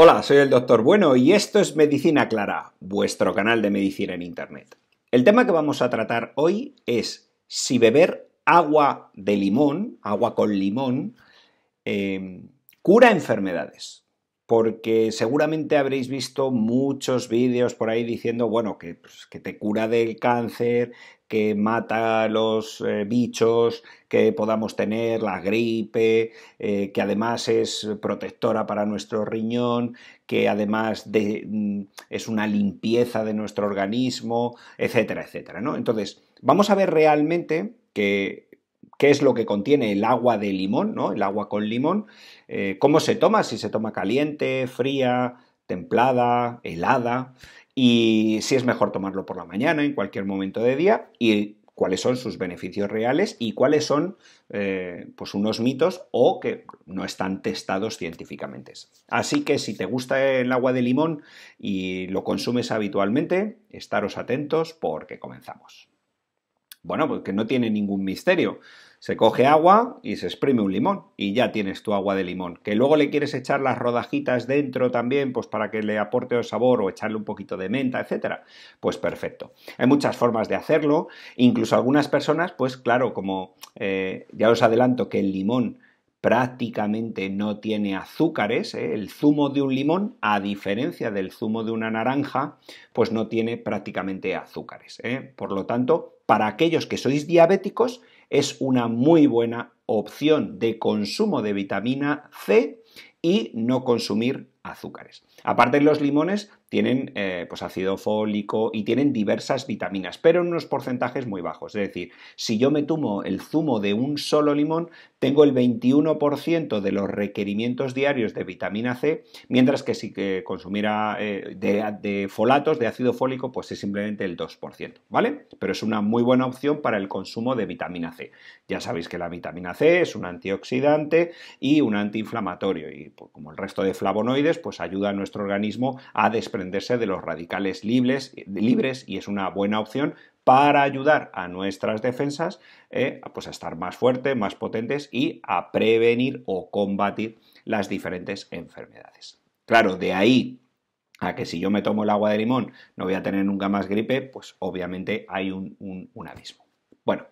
Hola, soy el doctor Bueno y esto es Medicina Clara, vuestro canal de medicina en Internet. El tema que vamos a tratar hoy es si beber agua de limón, agua con limón, em, cura enfermedades. Porque seguramente habréis visto muchos vídeos por ahí diciendo, bueno, que, pues, que te cura del cáncer, que mata los eh, bichos que podamos tener, la gripe, eh, que además es protectora para nuestro riñón, que además de, mm, es una limpieza de nuestro organismo, etcétera, etcétera. ¿no? Entonces, vamos a ver realmente qué es lo que contiene el agua de limón, El agua con limón, eh, cómo se toma, si se toma caliente, fría, templada, helada y si es mejor tomarlo por la mañana, en cualquier momento de día, y cuáles son sus beneficios reales y cuáles son eh, pues unos mitos o que no están testados científicamente. Así que si te gusta el agua de limón y lo consumes habitualmente, estaros atentos porque comenzamos. Bueno, porque pues no tiene ningún misterio. Se coge agua y se exprime un limón y ya tienes tu agua de limón. Que luego le quieres echar las rodajitas dentro también, pues para que le aporte el sabor o echarle un poquito de menta, etcétera. Pues perfecto. Hay muchas formas de hacerlo. Incluso algunas personas, pues claro, como eh, ya os adelanto que el limón prácticamente no tiene azúcares. Eh, el zumo de un limón, a diferencia del zumo de una naranja, pues no tiene prácticamente azúcares. Eh. Por lo tanto, para aquellos que sois diabéticos, es una muy buena opción de consumo de vitamina C y no consumir azúcares. Aparte de los limones tienen eh, pues ácido fólico y tienen diversas vitaminas, pero en unos porcentajes muy bajos. Es decir, si yo me tomo el zumo de un solo limón, tengo el 21% de los requerimientos diarios de vitamina C, mientras que si eh, consumiera eh, de, folatos, de ácido fólico, pues es simplemente el 2%, ¿vale? Pero es una muy buena opción para el consumo de vitamina C. Ya sabéis que la vitamina C es un antioxidante y un antiinflamatorio, y pues, como el resto de flavonoides, pues ayuda a nuestro organismo a de los radicales libres, libres y es una buena opción para ayudar a nuestras defensas eh, pues a estar más fuertes, más potentes y a prevenir o combatir las diferentes enfermedades. Claro, de ahí a que si yo me tomo el agua de limón no voy a tener nunca más gripe, pues obviamente hay un abismo. Bueno,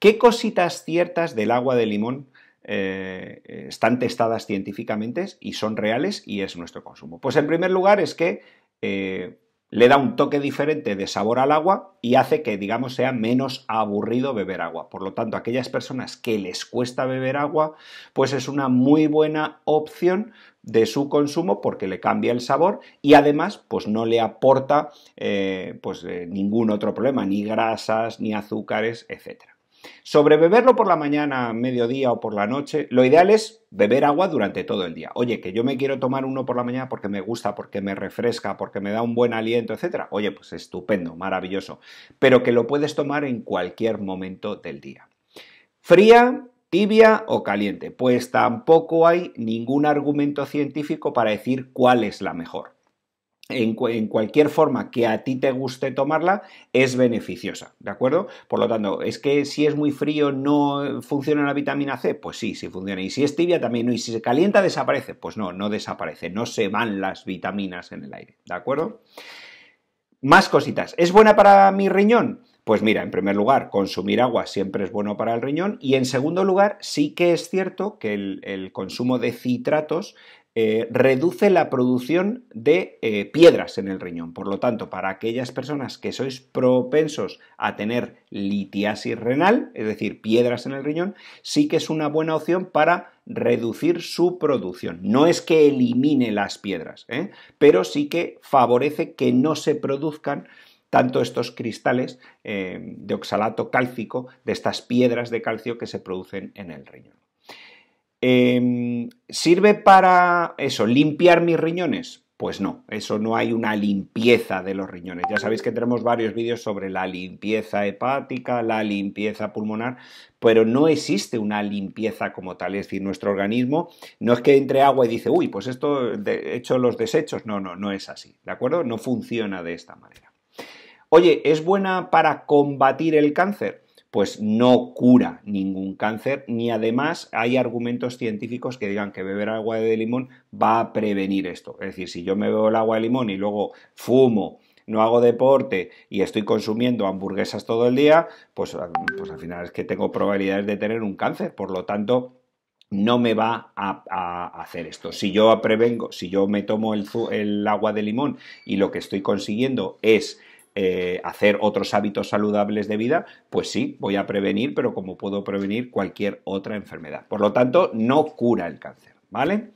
¿qué cositas ciertas del agua de limón eh, están testadas científicamente y son reales y es nuestro consumo. Pues en primer lugar es que eh, le da un toque diferente de sabor al agua y hace que, digamos, sea menos aburrido beber agua. Por lo tanto, aquellas personas que les cuesta beber agua, pues es una muy buena opción de su consumo porque le cambia el sabor y además pues no le aporta eh, pues, ningún otro problema, ni grasas, ni azúcares, etcétera. Sobre beberlo por la mañana, mediodía o por la noche, lo ideal es beber agua durante todo el día. Oye, que yo me quiero tomar uno por la mañana porque me gusta, porque me refresca, porque me da un buen aliento, etc. Oye, pues estupendo, maravilloso, pero que lo puedes tomar en cualquier momento del día. Fría, tibia o caliente, pues tampoco hay ningún argumento científico para decir cuál es la mejor en, cualquier forma que a ti te guste tomarla, es beneficiosa, ¿de acuerdo? Por lo tanto, es que si es muy frío no funciona la vitamina C, pues sí, sí funciona. Y si es tibia también, Y si se calienta, desaparece. Pues no, no desaparece, no se van las vitaminas en el aire, ¿de acuerdo? Más cositas. ¿Es buena para mi riñón? Pues mira, en primer lugar, consumir agua siempre es bueno para el riñón y en segundo lugar, sí que es cierto que el consumo de citratos eh, reduce la producción de eh, piedras en el riñón. Por lo tanto, para aquellas personas que sois propensos a tener litiasis renal, es decir, piedras en el riñón, sí que es una buena opción para reducir su producción. No es que elimine las piedras, ¿eh? pero sí que favorece que no se produzcan tanto estos cristales de oxalato cálcico, de estas piedras de calcio que se producen en el riñón. Em, ¿Sirve para eso, limpiar mis riñones? Pues no, eso no hay una limpieza de los riñones. Ya sabéis que tenemos varios vídeos sobre la limpieza hepática, la limpieza pulmonar, pero no existe una limpieza como tal. Es decir, nuestro organismo no es que entre agua y dice, uy, pues esto he hecho los desechos. No, no, no es así, ¿de acuerdo? No funciona de esta manera. Oye, ¿es buena para combatir el cáncer? pues no cura ningún cáncer, ni además hay argumentos científicos que digan que beber agua de limón va a prevenir esto. Es decir, si yo me bebo el agua de limón y luego fumo, no hago deporte y estoy consumiendo hamburguesas todo el día, pues, pues al final es que tengo probabilidades de tener un cáncer. Por lo tanto, no me va a, hacer esto. Si yo prevengo, si yo me tomo el agua de limón y lo que estoy consiguiendo es eh, hacer otros hábitos saludables de vida, pues sí, voy a prevenir, pero como puedo prevenir cualquier otra enfermedad. Por lo tanto, no cura el cáncer, ¿vale?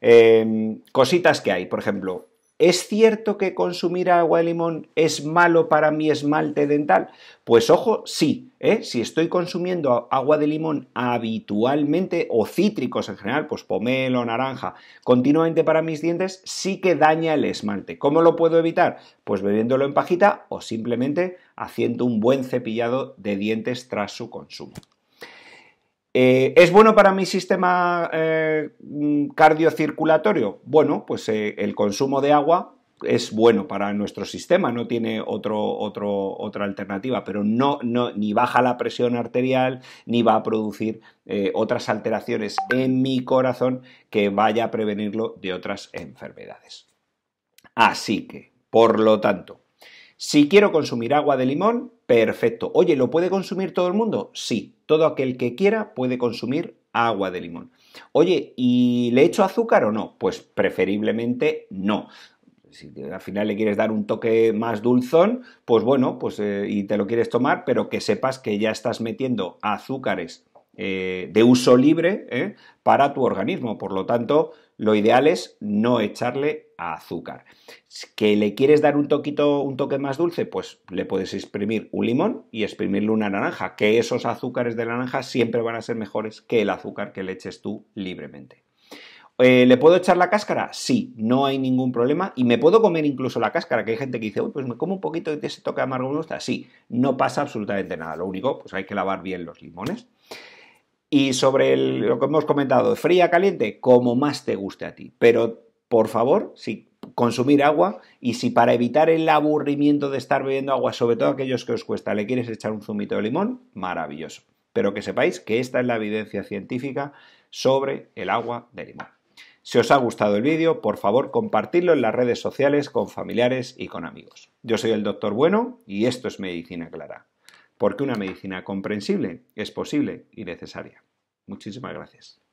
Eh, cositas que hay, por ejemplo, ¿Es cierto que consumir agua de limón es malo para mi esmalte dental? Pues ojo, sí. ¿eh? Si estoy consumiendo agua de limón habitualmente o cítricos en general, pues pomelo, naranja, continuamente para mis dientes, sí que daña el esmalte. ¿Cómo lo puedo evitar? Pues bebiéndolo en pajita o simplemente haciendo un buen cepillado de dientes tras su consumo. Eh, ¿Es bueno para mi sistema eh, cardiocirculatorio? Bueno, pues eh, el consumo de agua es bueno para nuestro sistema, no tiene otra alternativa, pero no, ni baja la presión arterial, ni va a producir otras alteraciones en mi corazón que vaya a prevenirlo de otras enfermedades. Así que, por lo tanto, si quiero consumir agua de limón, perfecto. Oye, ¿lo puede consumir todo el mundo? Sí, todo aquel que quiera puede consumir agua de limón. Oye, ¿y le echo azúcar o no? Pues preferiblemente no si al final le quieres dar un toque más dulzón, pues bueno, pues eh, y te lo quieres tomar, pero que sepas que ya estás metiendo azúcares eh, de uso libre eh, para tu organismo. Por lo tanto, lo ideal es no echarle azúcar. ¿Que le quieres dar un, toquito, un toque más dulce? Pues le puedes exprimir un limón y exprimirle una naranja, que esos azúcares de naranja siempre van a ser mejores que el azúcar que le eches tú libremente. Eh, ¿Le puedo echar la cáscara? Sí, no hay ningún problema. Y me puedo comer incluso la cáscara, que hay gente que dice, pues me como un poquito de ese toque amargo Sí, no pasa absolutamente nada. Lo único, pues hay que lavar bien los limones. Y sobre lo que hemos comentado, fría, caliente, como más te guste a ti. Pero, por favor, si consumir agua y si para evitar el aburrimiento de estar bebiendo agua, sobre todo aquellos que os cuesta, le quieres echar un zumito de limón, maravilloso. Pero que sepáis que esta es la evidencia científica sobre el agua de limón. Si os ha gustado el vídeo, por favor compartidlo en las redes sociales con familiares y con amigos. Yo soy el doctor Bueno y esto es Medicina Clara porque una medicina comprensible es posible y necesaria. Muchísimas gracias.